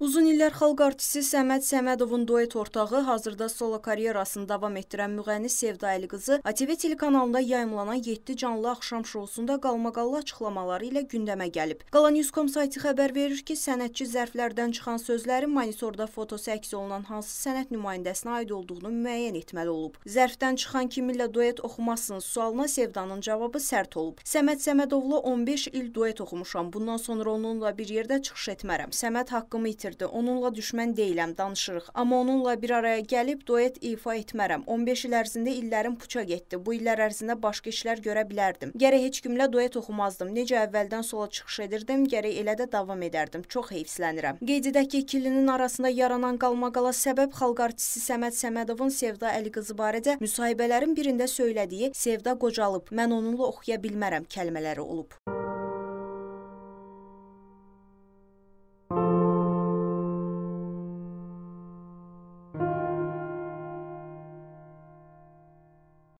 Uzun illər xalq artisti Səməd Səmədovun duet ortağı, hazırda solo karyerasını davam etdirən müğənni Sevda Əli qızı ATV telekanalında yayımlanan 7 canlı axşam şousunda qalmaqallı açıqlamaları ilə gündəmə gəlib. Qala News.com sayti xəbər verir ki, sənətçi zərflərdən çıxan sözlərin monitorda fotosu əks olunan hansı sənət nümayəndəsinə aid olduğunu müəyyən etməli olub. Zərfdən çıxan kimi ilə duet oxumazsınız sualına Sevdanın cavabı sərt olub. Səməd Səmədovla 15 il duet oxumuşam. Bundan sonra onunla bir yerdə çıxış etmərəm. Səməd haqqımı itirdi gətirdi. Onunla düşmən deyiləm, danışırıq. Amma onunla bir araya gəlib duet ifa etmərəm. 15 il ərzində illərim puça getdi. Bu illər ərzində başqa işlər görə bilərdim. Gərək heç kimlə duet oxumazdım. Necə əvvəldən sola çıxış edirdim, gərək elə də davam edərdim. Çox heyfslənirəm. Qeyd edək ki, ikilinin arasında yaranan qalmaqala səbəb xalq artisti Səməd Səmədovun Sevda Əli qızı barədə müsahibələrin birində söylədiyi Sevda qocalıb, mən onunla oxuya bilmərəm kəlmələri olub.